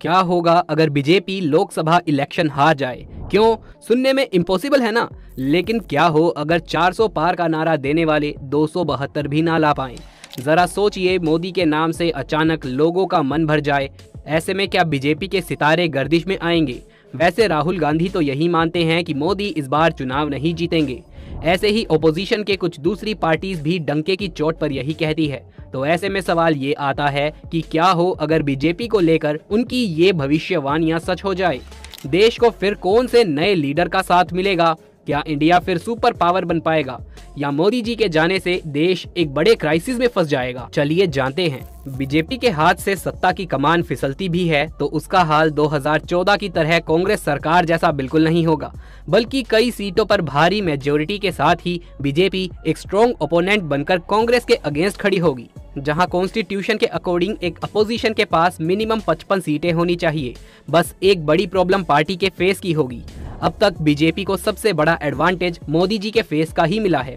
क्या होगा अगर बीजेपी लोकसभा इलेक्शन हार जाए क्यों सुनने में इम्पॉसिबल है ना लेकिन क्या हो अगर 400 पार का नारा देने वाले दो भी ना ला पाए जरा सोचिए मोदी के नाम से अचानक लोगों का मन भर जाए ऐसे में क्या बीजेपी के सितारे गर्दिश में आएंगे वैसे राहुल गांधी तो यही मानते हैं कि मोदी इस बार चुनाव नहीं जीतेंगे ऐसे ही ओपोजिशन के कुछ दूसरी पार्टीज भी डंके की चोट पर यही कहती है तो ऐसे में सवाल ये आता है कि क्या हो अगर बीजेपी को लेकर उनकी ये भविष्यवाणियां सच हो जाए देश को फिर कौन से नए लीडर का साथ मिलेगा क्या इंडिया फिर सुपर पावर बन पाएगा या मोदी जी के जाने से देश एक बड़े क्राइसिस में फंस जाएगा चलिए जानते हैं बीजेपी के हाथ से सत्ता की कमान फिसलती भी है तो उसका हाल 2014 की तरह कांग्रेस सरकार जैसा बिल्कुल नहीं होगा बल्कि कई सीटों पर भारी मेजोरिटी के साथ ही बीजेपी एक स्ट्रॉन्ग ओपोनेंट बनकर कांग्रेस के अगेंस्ट खड़ी होगी जहां कॉन्स्टिट्यूशन के अकॉर्डिंग एक अपोजिशन के पास मिनिमम 55 सीटें होनी चाहिए बस एक बड़ी प्रॉब्लम पार्टी के फेस की होगी अब तक बीजेपी को सबसे बड़ा एडवांटेज मोदी जी के फेस का ही मिला है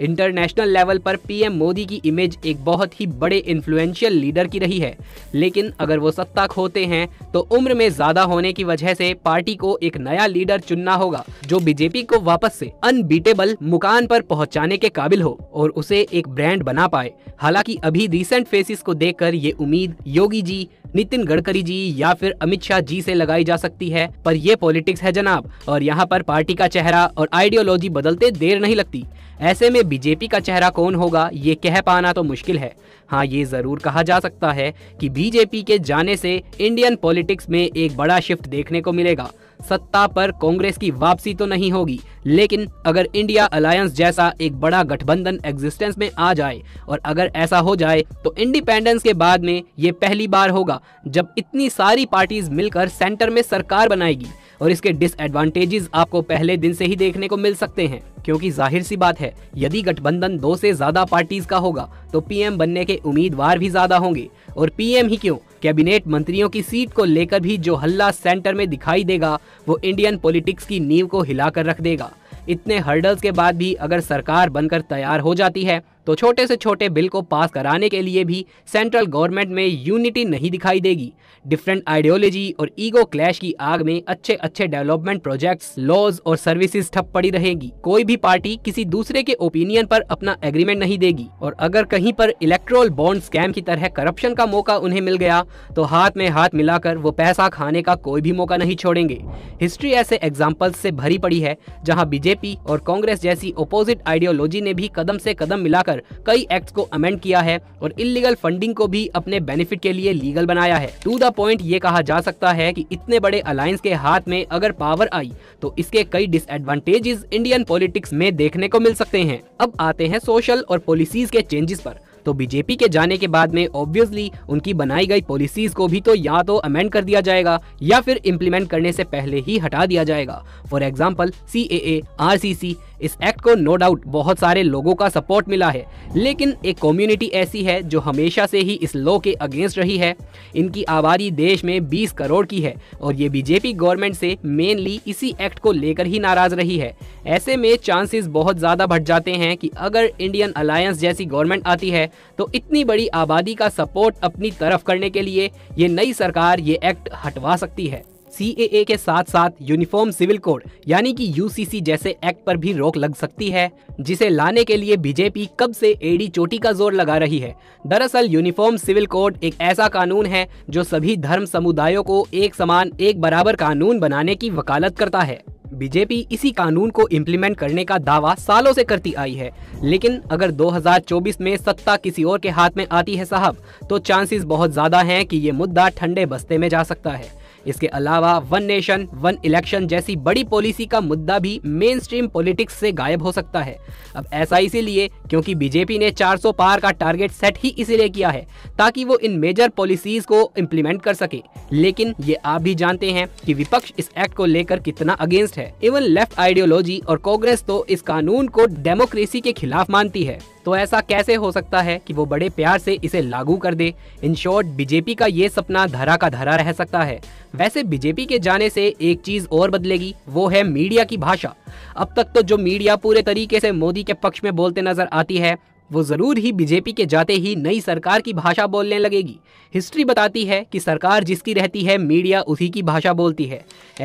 इंटरनेशनल लेवल पर पीएम मोदी की इमेज एक बहुत ही बड़े इन्फ्लुएंशियल लीडर की रही है लेकिन अगर वो सत्ता खोते हैं तो उम्र में ज्यादा होने की वजह से पार्टी को एक नया लीडर चुनना होगा जो बीजेपी को वापस से अनबीटेबल मुकान पर पहुंचाने के काबिल हो और उसे एक ब्रांड बना पाए हालांकि अभी रिसेंट फेसिस को देख ये उम्मीद योगी जी नितिन गडकरी जी या फिर अमित शाह जी से लगाई जा सकती है पर ये पॉलिटिक्स है जनाब और यहाँ पर पार्टी का चेहरा और आइडियोलॉजी बदलते देर नहीं लगती ऐसे में बीजेपी का चेहरा कौन होगा ये कह पाना तो मुश्किल है हाँ ये जरूर कहा जा सकता है कि बीजेपी के जाने से इंडियन पॉलिटिक्स में एक बड़ा शिफ्ट देखने को मिलेगा सत्ता पर कांग्रेस की वापसी तो नहीं होगी लेकिन अगर इंडिया अलायंस जैसा एक बड़ा गठबंधन एग्जिस्टेंस में आ जाए और अगर ऐसा हो जाए तो इंडिपेंडेंस के बाद में ये पहली बार होगा जब इतनी सारी पार्टीज मिलकर सेंटर में सरकार बनाएगी और इसके डिसएडवांटेजेस आपको पहले दिन से ही देखने को मिल सकते हैं क्योंकि जाहिर सी बात है यदि गठबंधन दो से ज्यादा पार्टीज का होगा तो पीएम बनने के उम्मीदवार भी ज्यादा होंगे और पीएम ही क्यों कैबिनेट मंत्रियों की सीट को लेकर भी जो हल्ला सेंटर में दिखाई देगा वो इंडियन पॉलिटिक्स की नींव को हिलाकर रख देगा इतने हर्डल्स के बाद भी अगर सरकार बनकर तैयार हो जाती है तो छोटे से छोटे बिल को पास कराने के लिए भी सेंट्रल गवर्नमेंट में यूनिटी नहीं दिखाई देगी डिफरेंट आइडियोलॉजी और ईगो क्लैश की आग में अच्छे अच्छे डेवलपमेंट प्रोजेक्ट्स लॉज और सर्विसेज ठप पड़ी रहेगी कोई भी पार्टी किसी दूसरे के ओपिनियन पर अपना एग्रीमेंट नहीं देगी और अगर कहीं पर इलेक्ट्रोल बॉन्ड स्कैम की तरह करप्शन का मौका उन्हें मिल गया तो हाथ में हाथ मिलाकर वो पैसा खाने का कोई भी मौका नहीं छोड़ेंगे हिस्ट्री ऐसे एग्जाम्पल्स से भरी पड़ी है जहाँ बीजेपी और कांग्रेस जैसी ओपोजिट आइडियोलॉजी ने भी कदम से कदम मिलाकर लेकर कई एक्ट को अमेंड किया है और इलीगल फंडिंग को भी अपने बेनिफिट के लिए लीगल बनाया है टू द पॉइंट ये कहा जा सकता है कि इतने बड़े अलायंस के हाथ में अगर पावर आई तो इसके कई डिसएडवांटेजेस इंडियन पॉलिटिक्स में देखने को मिल सकते हैं अब आते हैं सोशल और पॉलिसीज के चेंजेस आरोप तो बीजेपी के जाने के बाद में ऑब्वियसली उनकी बनाई गई पॉलिसीज को भी तो या तो अमेंड कर दिया जाएगा या फिर इम्प्लीमेंट करने से पहले ही हटा दिया जाएगा फॉर एग्जाम्पल सी ए इस एक्ट को नो डाउट बहुत सारे लोगों का सपोर्ट मिला है लेकिन एक कम्युनिटी ऐसी है जो हमेशा से ही इस लॉ के अगेंस्ट रही है इनकी आबादी देश में 20 करोड़ की है और ये बीजेपी गवर्नमेंट से मेनली इसी एक्ट को लेकर ही नाराज रही है ऐसे में चांसेस बहुत ज़्यादा बढ़ जाते हैं कि अगर इंडियन अलायंस जैसी गवर्नमेंट आती है तो इतनी बड़ी आबादी का सपोर्ट अपनी तरफ करने के लिए ये नई सरकार ये एक्ट हटवा सकती है सी के साथ साथ यूनिफॉर्म सिविल कोड यानी कि यू जैसे एक्ट पर भी रोक लग सकती है जिसे लाने के लिए बीजेपी कब से एडी चोटी का जोर लगा रही है दरअसल यूनिफॉर्म सिविल कोड एक ऐसा कानून है जो सभी धर्म समुदायों को एक समान एक बराबर कानून बनाने की वकालत करता है बीजेपी इसी कानून को इम्प्लीमेंट करने का दावा सालों से करती आई है लेकिन अगर 2024 में सत्ता किसी और के हाथ में आती है साहब तो चांसेस बहुत ज्यादा हैं कि ये मुद्दा ठंडे बस्ते में जा सकता है इसके अलावा वन नेशन वन इलेक्शन जैसी बड़ी पॉलिसी का मुद्दा भी मेन स्ट्रीम पॉलिटिक्स से गायब हो सकता है अब ऐसा इसीलिए क्योंकि बीजेपी ने 400 पार का टारगेट सेट ही इसीलिए किया है ताकि वो इन मेजर पॉलिसीज को इम्प्लीमेंट कर सके लेकिन ये आप भी जानते हैं कि विपक्ष इस एक्ट को लेकर कितना अगेंस्ट है इवन लेफ्ट आइडियोलॉजी और कांग्रेस तो इस कानून को डेमोक्रेसी के खिलाफ मानती है तो ऐसा कैसे हो सकता है कि वो बड़े प्यार से इसे लागू कर दे इन शॉर्ट बीजेपी का ये सपना धरा का धरा रह सकता है वैसे बीजेपी के जाने से एक चीज और बदलेगी वो है मीडिया की भाषा अब तक तो जो मीडिया पूरे तरीके से मोदी के पक्ष में बोलते नजर आती है वो ज़रूर ही बीजेपी के जाते ही नई सरकार की भाषा बोलने लगेगी हिस्ट्री बताती है कि सरकार जिसकी रहती है मीडिया उसी की भाषा बोलती है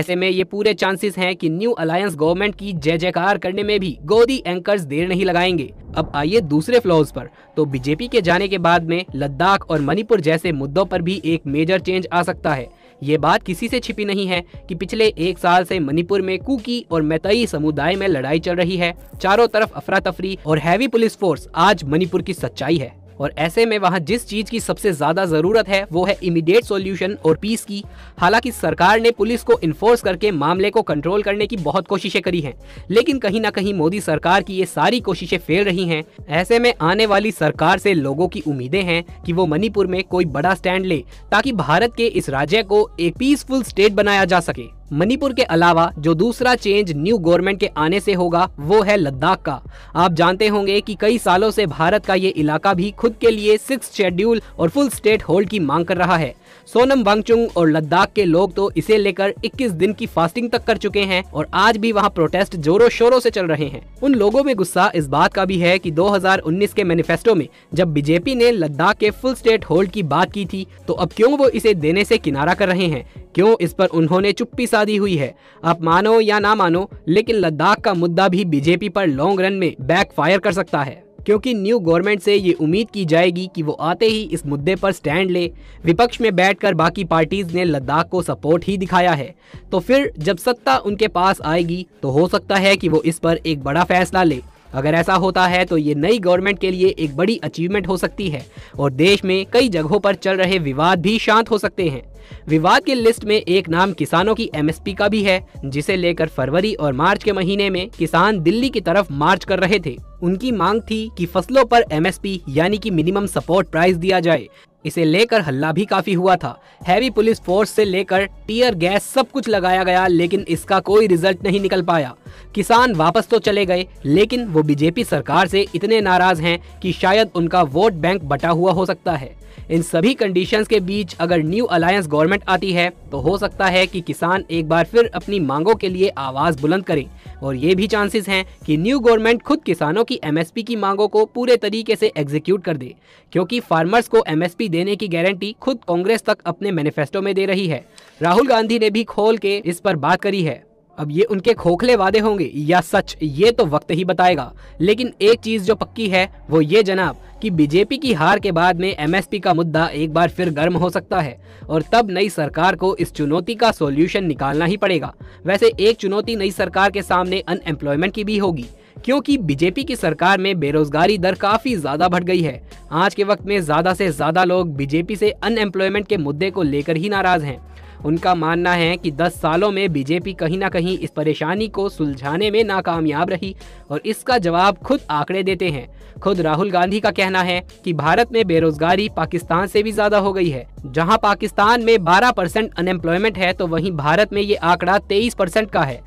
ऐसे में ये पूरे चांसेस हैं कि न्यू अलायंस गवर्नमेंट की जय जयकार करने में भी गोदी एंकर्स देर नहीं लगाएंगे अब आइए दूसरे फ्लोर पर तो बीजेपी के जाने के बाद में लद्दाख और मणिपुर जैसे मुद्दों पर भी एक मेजर चेंज आ सकता है ये बात किसी से छिपी नहीं है कि पिछले एक साल से मणिपुर में कुकी और मैतई समुदाय में लड़ाई चल रही है चारों तरफ अफरा तफरी और हैवी पुलिस फोर्स आज मणिपुर की सच्चाई है और ऐसे में वहाँ जिस चीज की सबसे ज्यादा जरूरत है वो है इमीडिएट सोल्यूशन और पीस की हालांकि सरकार ने पुलिस को इन्फोर्स करके मामले को कंट्रोल करने की बहुत कोशिशें करी हैं लेकिन कहीं ना कहीं मोदी सरकार की ये सारी कोशिशें फेल रही हैं ऐसे में आने वाली सरकार से लोगों की उम्मीदें हैं कि वो मणिपुर में कोई बड़ा स्टैंड ले ताकि भारत के इस राज्य को एक पीसफुल स्टेट बनाया जा सके मणिपुर के अलावा जो दूसरा चेंज न्यू गवर्नमेंट के आने से होगा वो है लद्दाख का आप जानते होंगे कि कई सालों से भारत का ये इलाका भी खुद के लिए सिक्स शेड्यूल और फुल स्टेट होल्ड की मांग कर रहा है सोनम वांगचुंग और लद्दाख के लोग तो इसे लेकर 21 दिन की फास्टिंग तक कर चुके हैं और आज भी वहाँ प्रोटेस्ट जोरों शोरों से चल रहे हैं उन लोगों में गुस्सा इस बात का भी है कि 2019 के मैनिफेस्टो में जब बीजेपी ने लद्दाख के फुल स्टेट होल्ड की बात की थी तो अब क्यों वो इसे देने से किनारा कर रहे हैं क्यों इस पर उन्होंने चुप्पी शादी हुई है आप मानो या ना मानो लेकिन लद्दाख का मुद्दा भी बीजेपी पर लॉन्ग रन में बैकफायर कर सकता है क्योंकि न्यू गवर्नमेंट से ये उम्मीद की जाएगी कि वो आते ही इस मुद्दे पर स्टैंड ले विपक्ष में बैठकर बाकी पार्टीज ने लद्दाख को सपोर्ट ही दिखाया है तो फिर जब सत्ता उनके पास आएगी तो हो सकता है कि वो इस पर एक बड़ा फैसला ले अगर ऐसा होता है तो ये नई गवर्नमेंट के लिए एक बड़ी अचीवमेंट हो सकती है और देश में कई जगहों पर चल रहे विवाद भी शांत हो सकते हैं विवाद के लिस्ट में एक नाम किसानों की एमएसपी का भी है जिसे लेकर फरवरी और मार्च के महीने में किसान दिल्ली की तरफ मार्च कर रहे थे उनकी मांग थी कि फसलों पर एमएसपी यानी कि मिनिमम सपोर्ट प्राइस दिया जाए इसे लेकर हल्ला भी काफी हुआ था हैवी पुलिस फोर्स से लेकर टीयर गैस सब कुछ लगाया गया लेकिन इसका कोई रिजल्ट नहीं निकल पाया किसान वापस तो चले गए लेकिन वो बीजेपी सरकार से इतने नाराज हैं कि शायद उनका वोट बैंक बटा हुआ हो सकता है इन सभी कंडीशंस के बीच अगर न्यू अलायंस गवर्नमेंट आती है तो हो सकता है कि किसान एक बार फिर अपनी मांगों के लिए आवाज बुलंद करें और ये भी चांसेस हैं कि न्यू गवर्नमेंट खुद किसानों की एमएसपी की मांगों को पूरे तरीके से एग्जीक्यूट कर दे क्योंकि फार्मर्स को एमएसपी देने की गारंटी खुद कांग्रेस तक अपने मैनिफेस्टो में दे रही है राहुल गांधी ने भी खोल के इस पर बात करी है अब ये उनके खोखले वादे होंगे या सच ये तो वक्त ही बताएगा लेकिन एक चीज जो पक्की है वो ये जनाब कि बीजेपी की हार के बाद में एमएसपी का मुद्दा एक बार फिर गर्म हो सकता है और तब नई सरकार को इस चुनौती का सॉल्यूशन निकालना ही पड़ेगा वैसे एक चुनौती नई सरकार के सामने अनएम्प्लॉयमेंट की भी होगी क्योंकि बीजेपी की सरकार में बेरोजगारी दर काफी ज्यादा बढ़ गई है आज के वक्त में ज्यादा से ज्यादा लोग बीजेपी से अनएम्प्लॉयमेंट के मुद्दे को लेकर ही नाराज हैं उनका मानना है कि 10 सालों में बीजेपी कहीं ना कहीं इस परेशानी को सुलझाने में नाकामयाब रही और इसका जवाब खुद आंकड़े देते हैं खुद राहुल गांधी का कहना है कि भारत में बेरोजगारी पाकिस्तान से भी ज्यादा हो गई है जहां पाकिस्तान में 12 परसेंट अनएम्प्लॉयमेंट है तो वहीं भारत में ये आंकड़ा 23 परसेंट का है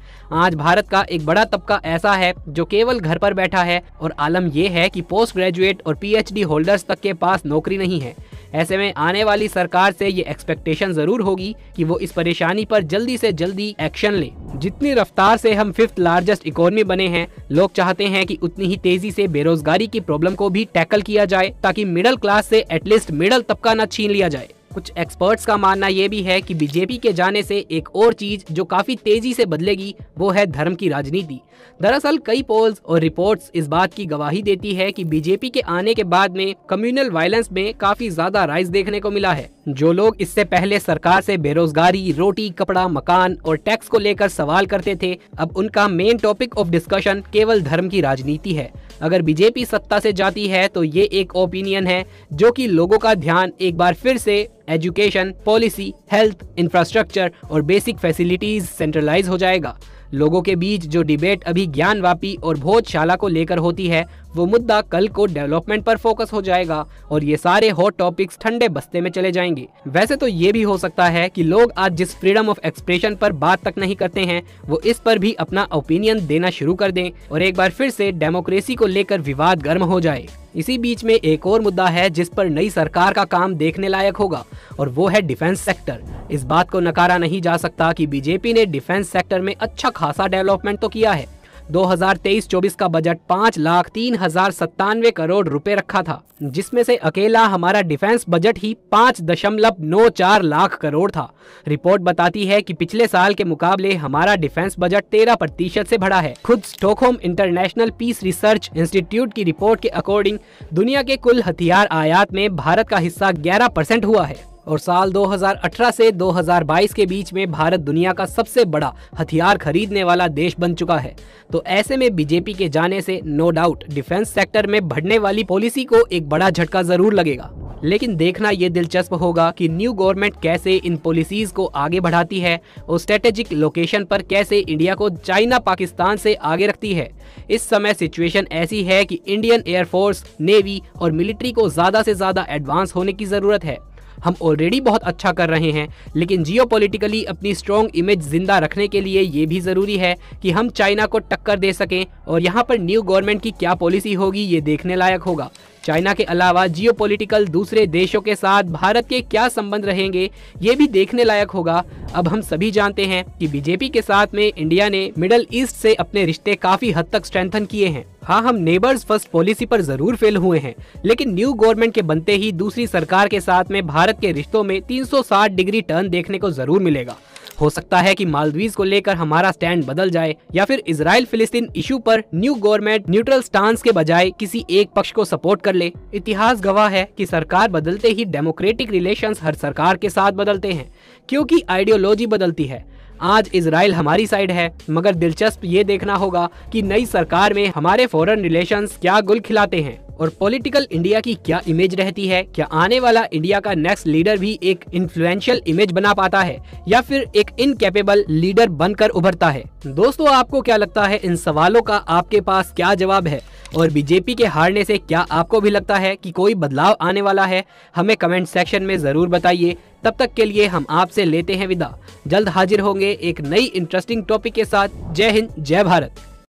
आज भारत का एक बड़ा तबका ऐसा है जो केवल घर पर बैठा है और आलम यह है कि पोस्ट ग्रेजुएट और पीएचडी होल्डर्स तक के पास नौकरी नहीं है ऐसे में आने वाली सरकार से ये एक्सपेक्टेशन जरूर होगी कि वो इस परेशानी पर जल्दी से जल्दी एक्शन ले जितनी रफ्तार से हम फिफ्थ लार्जेस्ट इकोनॉमी बने हैं लोग चाहते हैं कि उतनी ही तेजी से बेरोजगारी की प्रॉब्लम को भी टैकल किया जाए ताकि मिडिल क्लास से एटलीस्ट मिडिल तबका न छीन लिया जाए कुछ एक्सपर्ट्स का मानना यह भी है कि बीजेपी के जाने से एक और चीज जो काफी तेजी से बदलेगी वो है धर्म की राजनीति दरअसल कई पोल्स और रिपोर्ट्स इस बात की गवाही देती है कि बीजेपी के आने के बाद में कम्युनल वायलेंस में काफी ज्यादा राइज देखने को मिला है जो लोग इससे पहले सरकार से बेरोजगारी रोटी कपड़ा मकान और टैक्स को लेकर सवाल करते थे अब उनका मेन टॉपिक ऑफ डिस्कशन केवल धर्म की राजनीति है अगर बीजेपी सत्ता से जाती है तो ये एक ओपिनियन है जो कि लोगों का ध्यान एक बार फिर से एजुकेशन पॉलिसी हेल्थ इंफ्रास्ट्रक्चर और बेसिक फैसिलिटीज सेंट्रलाइज हो जाएगा लोगों के बीच जो डिबेट अभी ज्ञानवापी और भोजशाला को लेकर होती है वो मुद्दा कल को डेवलपमेंट पर फोकस हो जाएगा और ये सारे हॉट टॉपिक्स ठंडे बस्ते में चले जाएंगे वैसे तो ये भी हो सकता है कि लोग आज जिस फ्रीडम ऑफ एक्सप्रेशन पर बात तक नहीं करते हैं वो इस पर भी अपना ओपिनियन देना शुरू कर दें और एक बार फिर से डेमोक्रेसी को लेकर विवाद गर्म हो जाए इसी बीच में एक और मुद्दा है जिस पर नई सरकार का काम देखने लायक होगा और वो है डिफेंस सेक्टर इस बात को नकारा नहीं जा सकता कि बीजेपी ने डिफेंस सेक्टर में अच्छा खासा डेवलपमेंट तो किया है 2023-24 का बजट पाँच लाख तीन हजार सत्तानवे करोड़ रुपए रखा था जिसमें से अकेला हमारा डिफेंस बजट ही पाँच दशमलव नौ चार लाख करोड़ था रिपोर्ट बताती है कि पिछले साल के मुकाबले हमारा डिफेंस बजट तेरह प्रतिशत ऐसी बढ़ा है खुद Stockholm international peace research institute की रिपोर्ट के अकॉर्डिंग दुनिया के कुल हथियार आयात में भारत का हिस्सा ग्यारह परसेंट हुआ है और साल 2018 से 2022 के बीच में भारत दुनिया का सबसे बड़ा हथियार खरीदने वाला देश बन चुका है तो ऐसे में बीजेपी के जाने से नो डाउट डिफेंस सेक्टर में बढ़ने वाली पॉलिसी को एक बड़ा झटका जरूर लगेगा लेकिन देखना ये दिलचस्प होगा कि न्यू गवर्नमेंट कैसे इन पॉलिसीज को आगे बढ़ाती है और स्ट्रेटेजिक लोकेशन पर कैसे इंडिया को चाइना पाकिस्तान से आगे रखती है इस समय सिचुएशन ऐसी है कि इंडियन एयरफोर्स नेवी और मिलिट्री को ज्यादा से ज्यादा एडवांस होने की जरूरत है हम ऑलरेडी बहुत अच्छा कर रहे हैं लेकिन जियो अपनी स्ट्रॉन्ग इमेज जिंदा रखने के लिए ये भी ज़रूरी है कि हम चाइना को टक्कर दे सकें और यहाँ पर न्यू गवर्नमेंट की क्या पॉलिसी होगी ये देखने लायक होगा चाइना के अलावा जियो दूसरे देशों के साथ भारत के क्या संबंध रहेंगे ये भी देखने लायक होगा अब हम सभी जानते हैं कि बीजेपी के साथ में इंडिया ने मिडल ईस्ट से अपने रिश्ते काफी हद तक स्ट्रेंथन किए हैं हाँ हम नेबर्स फर्स्ट पॉलिसी पर जरूर फेल हुए हैं लेकिन न्यू गवर्नमेंट के बनते ही दूसरी सरकार के साथ में भारत के रिश्तों में 360 डिग्री टर्न देखने को जरूर मिलेगा हो सकता है कि मालदीव को लेकर हमारा स्टैंड बदल जाए या फिर इसराइल फिलिस्तीन इशू पर न्यू गवर्नमेंट न्यूट्रल स्टांस के बजाय किसी एक पक्ष को सपोर्ट कर ले इतिहास गवाह है कि सरकार बदलते ही डेमोक्रेटिक रिलेशन हर सरकार के साथ बदलते हैं क्योंकि आइडियोलॉजी बदलती है आज इसराइल हमारी साइड है मगर दिलचस्प ये देखना होगा कि नई सरकार में हमारे फॉरन रिलेशन क्या गुल खिलाते हैं और पॉलिटिकल इंडिया की क्या इमेज रहती है क्या आने वाला इंडिया का नेक्स्ट लीडर भी एक इन्फ्लुएंशियल इमेज बना पाता है या फिर एक इनकेपेबल लीडर बनकर उभरता है दोस्तों आपको क्या लगता है इन सवालों का आपके पास क्या जवाब है और बीजेपी के हारने से क्या आपको भी लगता है कि कोई बदलाव आने वाला है हमें कमेंट सेक्शन में ज़रूर बताइए तब तक के लिए हम आपसे लेते हैं विदा जल्द हाजिर होंगे एक नई इंटरेस्टिंग टॉपिक के साथ जय हिंद जय भारत